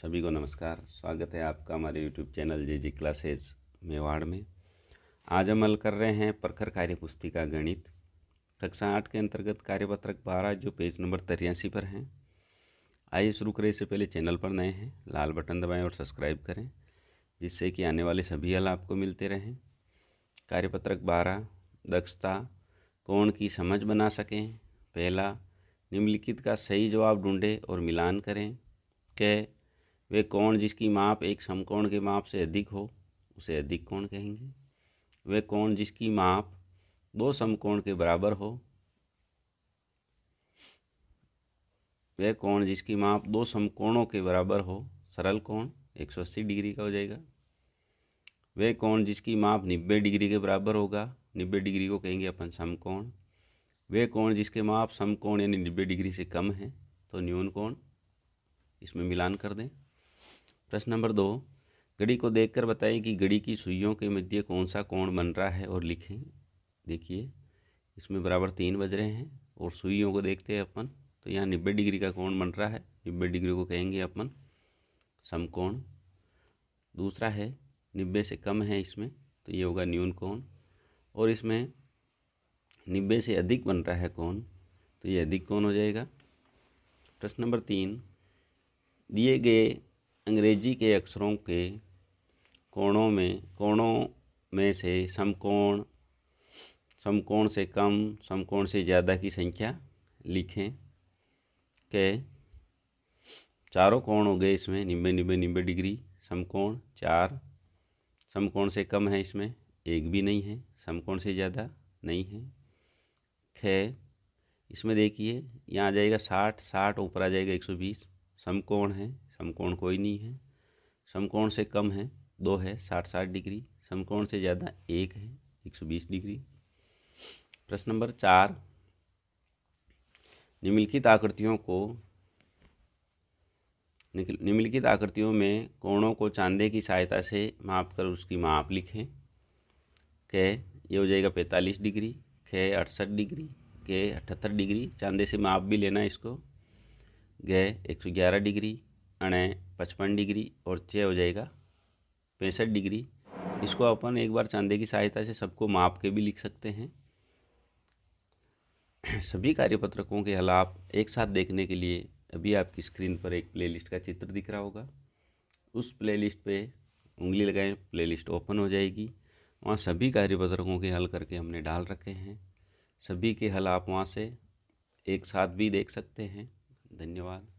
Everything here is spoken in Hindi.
सभी को नमस्कार स्वागत है आपका हमारे YouTube channel J G classes Mewar में आज हम हल कर रहे हैं प्रखर कार्य पुस्तिका गणित कक्षा आठ के अंतर्गत कार्यपत्रक बारह जो पेज नंबर तिरासी पर हैं आइए शुरू करें इससे पहले चैनल पर नए हैं लाल बटन दबाएं और सब्सक्राइब करें जिससे कि आने वाले सभी हल आपको मिलते रहें कार्यपत्रक बारह दक्षता कोण की समझ बना सकें पहला निम्नलिखित का सही जवाब ढूंढें और मिलान करें कै वे कोण जिसकी माप एक समकोण के माप से अधिक हो उसे अधिक कोण कहेंगे वे कोण जिसकी माप दो समकोण के बराबर हो वह कोण जिसकी माप दो समकोणों के बराबर हो सरल कोण 180 डिग्री का हो जाएगा वह कोण जिसकी माप 90 डिग्री के बराबर होगा 90 डिग्री को कहेंगे अपन समकोण वह कोण जिसके माप समकोण यानी 90 डिग्री से कम है तो न्यून कोण इसमें मिलान कर दें प्रश्न नंबर दो घड़ी को देखकर बताएं कि घड़ी की सुइयों के मध्य कौन सा कोण बन रहा है और लिखें देखिए इसमें बराबर तीन बज रहे हैं और सुइयों को देखते हैं अपन तो यहाँ नब्बे डिग्री का कोण बन रहा है नब्बे डिग्री को कहेंगे अपन समकोण दूसरा है नब्बे से कम है इसमें तो ये होगा न्यून कोण और इसमें नब्बे से अधिक बन रहा है कौन तो ये अधिक कौन हो जाएगा प्रश्न नंबर तीन दिए गए अंग्रेजी के अक्षरों के कोणों में कोणों में से समकोण समकोण से कम समकोण से ज़्यादा की संख्या लिखें के चारों कोण हो गए इसमें निम्बे निम्बे निम्बे डिग्री समकोण चार समकोण से कम है इसमें एक भी नहीं है समकोण से ज़्यादा नहीं है ख इसमें देखिए यहाँ आ जाएगा साठ साठ ऊपर आ जाएगा एक सौ बीस समकोण है समकोण कोई नहीं है समकोण से कम है दो है साठ साठ डिग्री समकोण से ज़्यादा एक है एक सौ बीस डिग्री प्रश्न नंबर चार निम्नलिखित आकृतियों को निम्नलिखित आकृतियों में कोणों को चांदे की सहायता से माप कर उसकी माप लिखें कह ये हो जाएगा पैंतालीस डिग्री ख अड़सठ डिग्री के अठहत्तर डिग्री चांदे से माप भी लेना इसको गए ग्यारह डिग्री अणे पचपन डिग्री और छः हो जाएगा पैंसठ डिग्री इसको अपन एक बार चांदे की सहायता से सबको माप के भी लिख सकते हैं सभी कार्यपत्रकों के आप एक साथ देखने के लिए अभी आपकी स्क्रीन पर एक प्लेलिस्ट का चित्र दिख रहा होगा उस प्लेलिस्ट पे उंगली लगाएं प्लेलिस्ट ओपन हो जाएगी वहाँ सभी कार्यपत्रकों के हल करके हमने डाल रखे हैं सभी के हल आप वहाँ से एक साथ भी देख सकते हैं धन्यवाद